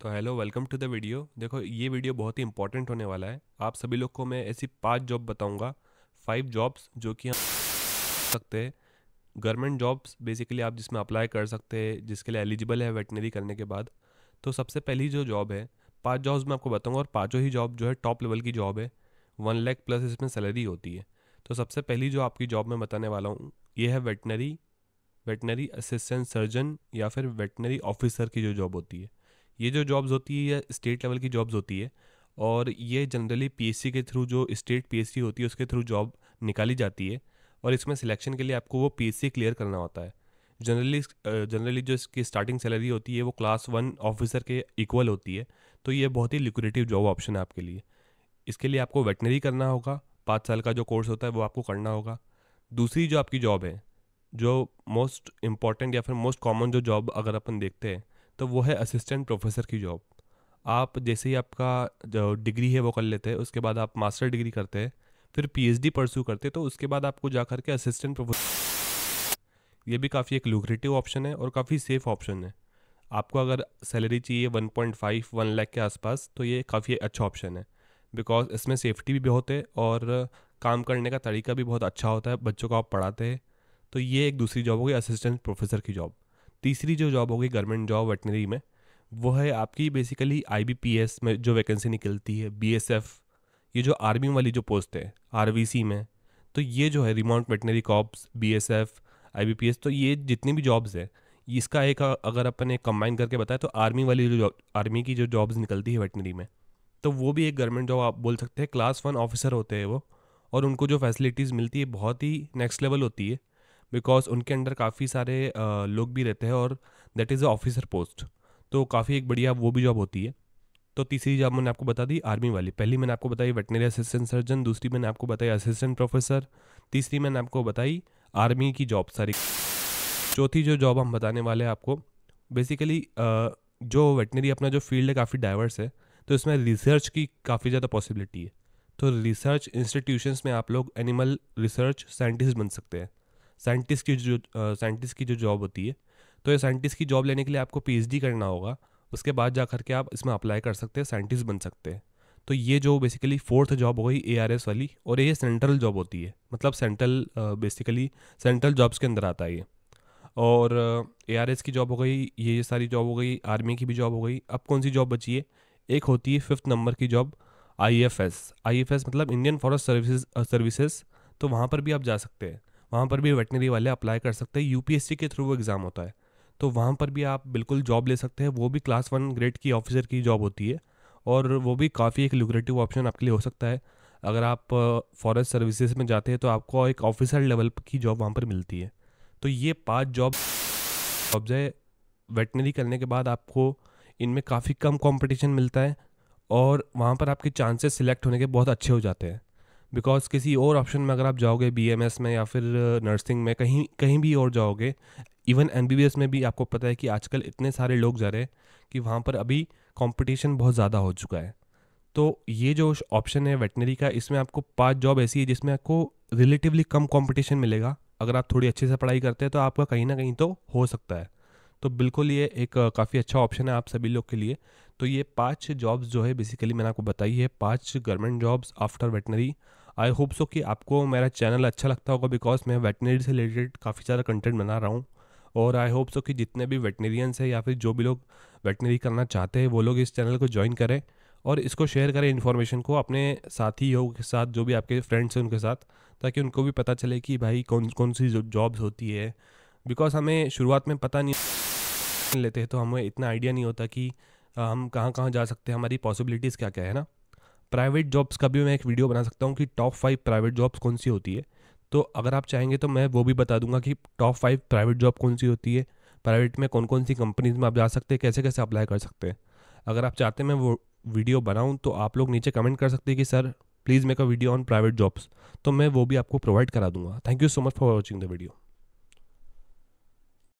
तो hello welcome to the video देखो ये वीडियो बहुत ही इंपॉर्टेंट होने वाला है आप सभी लोग को मैं ऐसी पांच जॉब बताऊंगा फाइव जॉब्स जो कि हम सकते हैं गवर्नमेंट जॉब्स बेसिकली आप जिसमें अप्लाई कर सकते हैं जिसके लिए एलिजिबल है वेटनरी करने के बाद तो सबसे पहली जो जॉब है पाँच जॉब्स मैं आपको बताऊँगा और पाँचों ही जॉब जो है टॉप लेवल की जॉब है वन लैख प्लस इसमें सैलरी होती है तो सबसे पहली जो आपकी जॉब मैं बताने वाला हूँ ये है वेटनरी वेटनरी असिस्टेंट सर्जन या फिर वेटनरी ऑफिसर की जो जॉब होती है ये जो जॉब्स होती है ये स्टेट लेवल की जॉब्स होती है और ये जनरली पी के थ्रू जो स्टेट पी होती है उसके थ्रू जॉब निकाली जाती है और इसमें सिलेक्शन के लिए आपको वो पी क्लियर करना होता है जनरली जनरली जो इसकी स्टार्टिंग सैलरी होती है वो क्लास वन ऑफिसर के इक्वल होती है तो ये बहुत ही लिक्रेटिव जॉब ऑप्शन है आपके लिए इसके लिए आपको वेटनरी करना होगा पाँच साल का जो कोर्स होता है वो आपको करना होगा दूसरी जो आपकी जॉब है जो मोस्ट इम्पॉर्टेंट या फिर मोस्ट कॉमन जो जॉब अगर अपन देखते हैं तो वो है असिस्टेंट प्रोफेसर की जॉब आप जैसे ही आपका जो डिग्री है वो कर लेते हैं उसके बाद आप मास्टर डिग्री करते हैं फिर पीएचडी परस्यू करते हैं तो उसके बाद आपको जा करके असिस्टेंट प्रोफेसर ये भी काफ़ी एक लुक्रेटिव ऑप्शन है और काफ़ी सेफ ऑप्शन है आपको अगर सैलरी चाहिए फाइव वन लैख के आसपास तो ये काफ़ी अच्छा ऑप्शन है बिकॉज इसमें सेफ्टी भी बहुत है और काम करने का तरीका भी बहुत अच्छा होता है बच्चों को आप पढ़ाते हैं तो ये एक दूसरी जॉब होगी असिस्टेंट प्रोफेसर की जॉब तीसरी जो जॉब होगी गवर्नमेंट जॉब वेटनरी में वो है आपकी बेसिकली आई में जो वैकेंसी निकलती है बी ये जो आर्मी वाली जो पोस्ट है आर में तो ये जो है remount veterinary corps B S F I B P S तो ये जितनी भी जॉब्स हैं इसका एक अगर अपन एक कंबाइन करके बताएं तो आर्मी वाली जो आर्मी की जो जॉब्स निकलती है वेटनरी में तो वो भी एक गवर्नमेंट जॉब आप बोल सकते हैं क्लास वन ऑफिसर होते हैं वो और उनको जो फैसिलिटीज़ मिलती है बहुत ही नेक्स्ट लेवल होती है बिकॉज उनके अंडर काफ़ी सारे लोग भी रहते हैं और that is a officer post तो काफ़ी एक बढ़िया वो भी जॉब होती है तो तीसरी जॉब मैंने आपको बता दी आर्मी वाली पहली मैंने आपको बताई वेटनरी असिस्टेंट सर्जन दूसरी मैंने आपको बताई असिस्टेंट प्रोफेसर तीसरी मैंने आपको बताई आर्मी की जॉब सारी चौथी जो जॉब हम बताने वाले हैं आपको बेसिकली जो वेटनरी अपना जो फील्ड है काफ़ी डाइवर्स है तो इसमें रिसर्च की काफ़ी ज़्यादा पॉसिबिलिटी है तो रिसर्च इंस्टीट्यूशंस में आप लोग एनिमल रिसर्च साइंटिस्ट बन सकते हैं साइंटिस्ट की जो साइंटिस्ट की जो जॉब होती है तो ये साइंटिस्ट की जॉब लेने के लिए आपको पीएचडी करना होगा उसके बाद जा करके आप इसमें अप्लाई कर सकते हैं साइंटिस्ट बन सकते हैं तो ये जो बेसिकली फोर्थ जॉब हो गई ए वाली और ये सेंट्रल जॉब होती है मतलब सेंट्रल बेसिकली सेंट्रल जॉब्स के अंदर आता है ये और ए आर एस की जॉब हो गई ये सारी जॉब हो गई आर्मी की भी जॉब हो गई अब कौन सी जॉब बची है एक होती है फिफ्थ नंबर की job I F S I F S मतलब इंडियन फॉरेस्ट सर्विसेज सर्विसेज तो वहाँ पर भी आप जा सकते हैं वहाँ पर भी वेटनरी वाले अप्लाई कर सकते हैं यूपीएससी के थ्रू एग्ज़ाम होता है तो वहाँ पर भी आप बिल्कुल जॉब ले सकते हैं वो भी क्लास वन ग्रेड की ऑफिसर की जॉब होती है और वो भी काफ़ी एक लुक्रेटिव ऑप्शन आपके लिए हो सकता है अगर आप फॉरेस्ट सर्विसेज में जाते हैं तो आपको एक ऑफिसर लेवल की जॉब वहाँ पर मिलती है तो ये पाँच जॉब जॉब्स है वेटनरी करने के बाद आपको इनमें काफ़ी कम कंपटीशन मिलता है और वहाँ पर आपके चांसेस सिलेक्ट होने के बहुत अच्छे हो जाते हैं बिकॉज किसी और ऑप्शन में अगर आप जाओगे बी में या फिर नर्सिंग uh, में कहीं कहीं भी और जाओगे इवन एम में भी आपको पता है कि आजकल इतने सारे लोग जा रहे हैं कि वहाँ पर अभी कंपटीशन बहुत ज़्यादा हो चुका है तो ये जो ऑप्शन है वेटनरी का इसमें आपको पांच जॉब ऐसी है जिसमें आपको रिलेटिवली कम कंपटीशन मिलेगा अगर आप थोड़ी अच्छे से पढ़ाई करते हैं तो आपका कहीं ना कहीं तो हो सकता है तो बिल्कुल ये एक काफ़ी अच्छा ऑप्शन है आप सभी लोग के लिए तो ये पांच जॉब्स जो है बेसिकली मैंने आपको बताई है पांच government jobs after veterinary I hope so कि आपको मेरा चैनल अच्छा लगता होगा बिकॉज मैं वेटनरी से रिलेटेड काफ़ी सारा कंटेंट बना रहा हूँ और आई होप सो कि जितने भी वेटनेरियंस हैं या फिर जो भी लोग वेटनरी करना चाहते हैं वो लोग इस चैनल को ज्वाइन करें और इसको शेयर करें इन्फॉर्मेशन को अपने साथी के साथ जो भी आपके फ्रेंड्स हैं उनके साथ ताकि उनको भी पता चले कि भाई कौन कौन सी जॉब्स होती है बिकॉज हमें शुरुआत में पता नहीं लेते हैं तो हमें इतना आइडिया नहीं होता कि हम कहाँ कहाँ जा सकते हैं हमारी पॉसिबिलिटीज़ क्या क्या है ना प्राइवेट जॉब्स का भी मैं एक वीडियो बना सकता हूँ कि टॉप फाइव प्राइवेट जॉब्स कौन सी होती है तो अगर आप चाहेंगे तो मैं वो भी बता दूंगा कि टॉप फाइव प्राइवेट जॉब कौन सी होती है प्राइवेट में कौन कौन सी कंपनीज में आप जा सकते हैं कैसे कैसे अप्लाई कर सकते हैं अगर आप चाहते हैं मैं वो वीडियो बनाऊँ तो आप लोग नीचे कमेंट कर सकते हैं कि sir please make a video on private jobs तो मैं वो भी आपको प्रोवाइड करा दूंगा thank you so much for watching the video